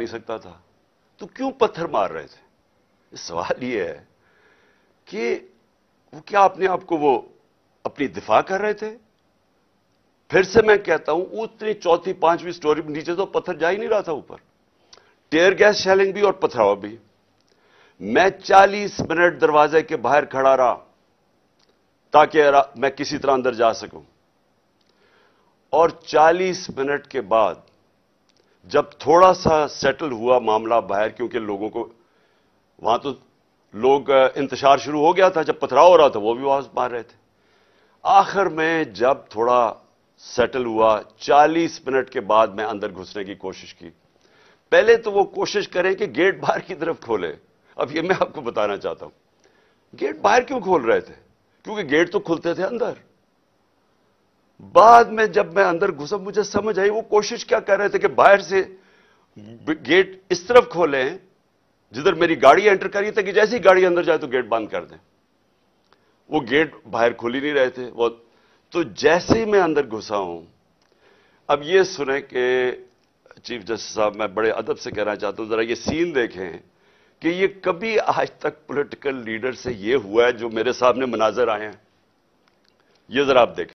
नहीं सकता था तो क्यों पत्थर मार रहे थे सवाल यह है कि वो क्या अपने आप को वो अपनी दिफा कर रहे थे फिर से मैं कहता हूं उतनी चौथी पांचवीं स्टोरी में नीचे तो पत्थर जा ही नहीं रहा था ऊपर टेयर गैस शैलिंग भी और पथराव भी मैं 40 मिनट दरवाजे के बाहर खड़ा रहा ताकि मैं किसी तरह अंदर जा सकूं और 40 मिनट के बाद जब थोड़ा सा सेटल हुआ मामला बाहर क्योंकि लोगों को वहां तो लोग इंतजार शुरू हो गया था जब पथराव हो रहा था वो भी वहां मार रहे थे आखिर में जब थोड़ा सेटल हुआ 40 मिनट के बाद मैं अंदर घुसने की कोशिश की पहले तो वो कोशिश करें कि गेट बाहर की तरफ खोले अब ये मैं आपको बताना चाहता हूं गेट बाहर क्यों खोल रहे थे क्योंकि गेट तो खुलते थे अंदर बाद में जब मैं अंदर घुसा मुझे समझ आई वो कोशिश क्या कर रहे थे कि बाहर से गेट इस तरफ खोले जिधर मेरी गाड़ी एंटर करी थी कि जैसे ही गाड़ी अंदर जाए तो गेट बंद कर दें वो गेट बाहर खोल ही नहीं रहे थे वो तो जैसे ही मैं अंदर घुसा हूं अब ये सुने कि चीफ जस्टिस साहब मैं बड़े अदब से कहना चाहता हूं जरा ये सीन देखें कि ये कभी आज तक पॉलिटिकल लीडर से ये हुआ है जो मेरे सामने मनाजर आए हैं ये जरा आप देखें